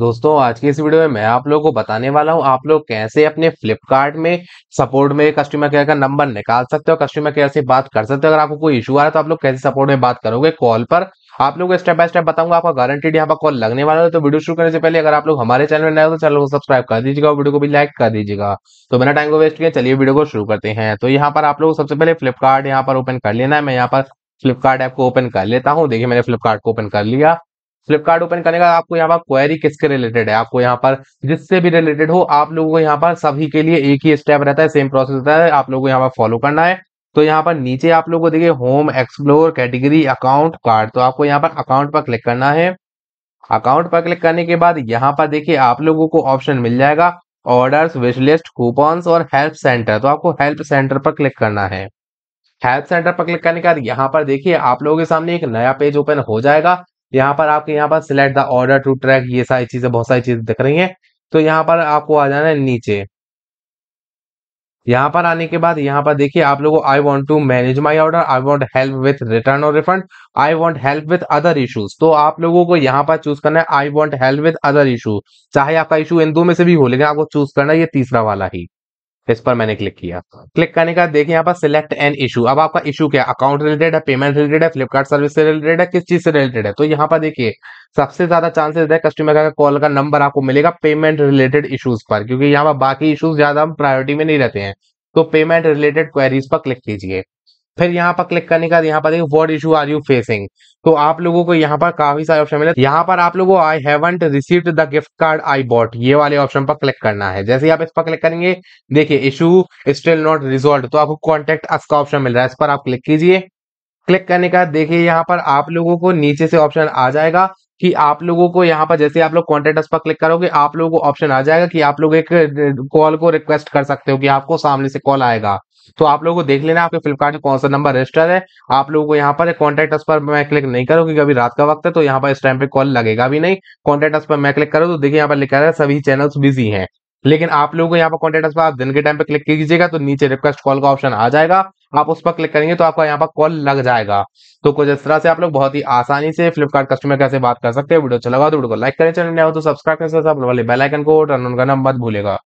दोस्तों आज की इस वीडियो में मैं आप लोगों को बताने वाला हूं आप लोग कैसे अपने फ्लिपकार्ट में सपोर्ट में कस्टमर केयर का नंबर निकाल सकते हो कस्टमर केयर से बात कर सकते हो अगर आपको कोई इशू आ रहा है तो आप लोग कैसे सपोर्ट में बात करोगे कॉल पर आप लोग स्टेप बाय स्टेप बताऊंगा आपका गारंटीड यहाँ पर कॉल लगने वाला है तो वीडियो शुरू करने से पहले अगर आप लोग हमारे चैनल में नए हो तो चैनल को सब्सक्राइब कर दीजिएगा और वीडियो को भी लाइक कर दीजिएगा तो मैंने टाइम को वेस्ट किया चलिए वीडियो को शुरू करते हैं तो यहाँ पर आप लोग सबसे पहले फ्लिपकार्ट यहाँ पर ओपन कर लेना है मैं यहाँ पर फ्लिपकार्ट ऐप को ओपन कर लेता हूँ देखिए मैंने फ्लिपकार्ट को ओपन कर लिया फ्लिपकार्ट ओपन करने का आपको यहाँ पर क्वेरी किसके रिलेटेड है आपको यहाँ पर जिससे भी रिलेटेड हो आप लोगों को यहाँ पर सभी के लिए एक ही स्टेप रहता है सेम प्रोसेस रहता है आप लोगों को यहाँ पर फॉलो करना है तो यहाँ पर नीचे आप लोगों को देखिए home explore category account card तो आपको यहाँ पर अकाउंट पर क्लिक करना है अकाउंट पर क्लिक करने के बाद यहाँ पर देखिए आप लोगों को ऑप्शन मिल जाएगा ऑर्डर्स विशलिस्ट कूपन कूपन्स और हेल्प सेंटर तो आपको हेल्प सेंटर पर क्लिक करना है हेल्प सेंटर पर क्लिक करने के बाद यहाँ पर देखिए आप लोगों के सामने एक नया पेज ओपन हो जाएगा यहाँ पर आपके यहाँ पर select the order to track ये सारी चीजें बहुत सारी चीजें दिख रही हैं तो यहाँ पर आपको आ जाना है नीचे यहाँ पर आने के बाद यहाँ पर देखिए आप लोगों I want to manage my order I want help with return और refund I want help with other issues तो आप लोगों को यहाँ पर चूज करना है I want help with other issue चाहे आपका इशू इन दो में से भी हो लेकिन आपको चूज करना है ये तीसरा वाला ही इस पर मैंने क्लिक किया क्लिक करने का देखिए यहाँ पर सिलेक्ट एन इशू अब आपका इशू क्या अकाउंट रिलेटेड है पेमेंट रिलेटेड है फ्लिपकार्ट सर्विस से रिलेटेड है किस चीज से रिलेटेड है तो यहाँ पर देखिए सबसे ज्यादा चांसेस है कस्टमर का कॉल का नंबर आपको मिलेगा पेमेंट रिलेटेड इशूज पर क्योंकि यहाँ पर बाकी इशूज ज्यादा हम प्रायोरिटी में नहीं रहते हैं तो पेमेंट रिलेटेड क्वेरीज पर क्लिक कीजिए फिर यहाँ पर क्लिक करने के बाद यहाँ पर देखिए word issue are you facing तो आप लोगों को यहाँ पर काफी सारे ऑप्शन मिले यहाँ पर आप लोगों I haven't received the gift card I bought ये वाले ऑप्शन पर क्लिक करना है जैसे आप इस पर क्लिक करेंगे देखिए इशू स्टिल नॉट रिजोल्व तो आपको कॉन्टेक्ट अस का ऑप्शन मिल रहा है इस पर आप क्लिक कीजिए क्लिक करने का देखिए यहाँ पर आप लोगों को नीचे से ऑप्शन आ जाएगा कि आप लोगों को यहाँ पर जैसे आप लोग कॉन्टेक्ट पर क्लिक करोगे आप लोगों को ऑप्शन आ जाएगा कि आप लोग एक कॉल को रिक्वेस्ट कर सकते हो कि आपको सामने से कॉल आएगा तो आप लोगों को देख लेना आपके फ्लिपकार्ट कौन सा नंबर रजिस्टर है आप लोगों को यहाँ पर कॉन्टैक्ट पर मैं क्लिक नहीं करूँ क्योंकि अभी रात का वक्त है तो यहाँ पर इस टाइम पे कॉल लगेगा भी नहीं कॉन्टेक्ट पर मैं क्लिक करूँ तो देखिए यहाँ पर लिखा है सभी चैनल्स बिजी है लेकिन आप लोगों को यहाँ पर कॉन्टेक्ट पर आप दिन के टाइम पे क्लिक कीजिएगा तो नीचे रिक्वेस्ट कॉल का ऑप्शन आ जाएगा आप उस पर क्लिक करेंगे तो आपका यहाँ पर कॉल लग जाएगा तो कुछ इस तरह से आप लोग बहुत ही आसानी से फ्लिपकार्ट कस्टमर कैसे बात कर सकते हैं वीडियो अच्छा लगा तो वीडियो को लाइक करें चैनल हो तो सब्सक्राइब करें बेलाइकन को टर्न ऑन करना मत भूलेगा